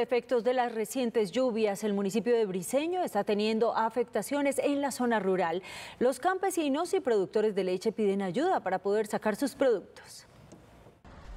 efectos de las recientes lluvias, el municipio de Briseño está teniendo afectaciones en la zona rural. Los campesinos y productores de leche piden ayuda para poder sacar sus productos.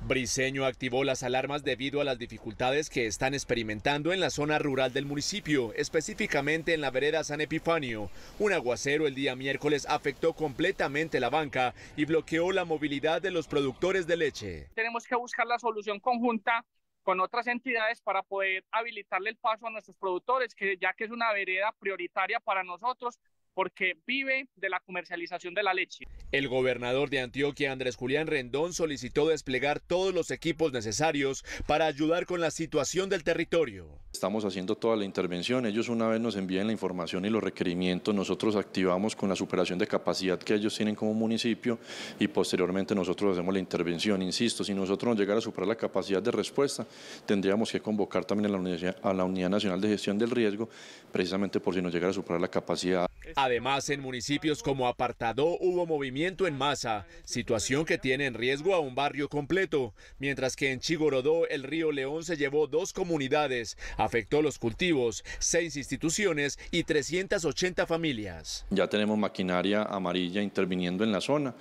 Briseño activó las alarmas debido a las dificultades que están experimentando en la zona rural del municipio, específicamente en la vereda San Epifanio. Un aguacero el día miércoles afectó completamente la banca y bloqueó la movilidad de los productores de leche. Tenemos que buscar la solución conjunta con otras entidades para poder habilitarle el paso a nuestros productores, que ya que es una vereda prioritaria para nosotros, porque vive de la comercialización de la leche. El gobernador de Antioquia, Andrés Julián Rendón, solicitó desplegar todos los equipos necesarios para ayudar con la situación del territorio. Estamos haciendo toda la intervención, ellos una vez nos envíen la información y los requerimientos, nosotros activamos con la superación de capacidad que ellos tienen como municipio y posteriormente nosotros hacemos la intervención. Insisto, si nosotros no llegara a superar la capacidad de respuesta, tendríamos que convocar también a la, Unidad, a la Unidad Nacional de Gestión del Riesgo, precisamente por si nos llegara a superar la capacidad. Además, en municipios como Apartadó hubo movimiento en masa, situación que tiene en riesgo a un barrio completo, mientras que en Chigorodó el río León se llevó dos comunidades, afectó los cultivos, seis instituciones y 380 familias. Ya tenemos maquinaria amarilla interviniendo en la zona.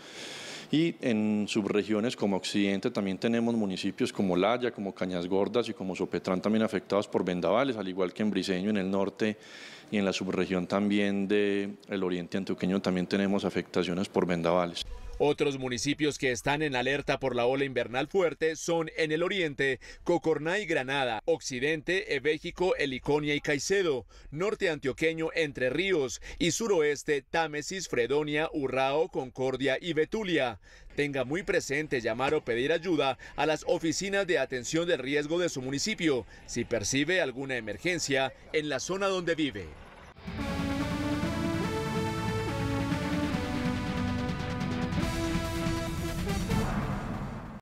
Y en subregiones como Occidente también tenemos municipios como Laya, como Cañas Gordas y como Sopetrán también afectados por vendavales, al igual que en Briseño, en el norte y en la subregión también del oriente antioqueño también tenemos afectaciones por vendavales. Otros municipios que están en alerta por la ola invernal fuerte son en el oriente, Cocorná y Granada, occidente, eh, México Heliconia y Caicedo, norte antioqueño, Entre Ríos y suroeste, Támesis, Fredonia, Urrao, Concordia y Betulia. Tenga muy presente llamar o pedir ayuda a las oficinas de atención del riesgo de su municipio si percibe alguna emergencia en la zona donde vive.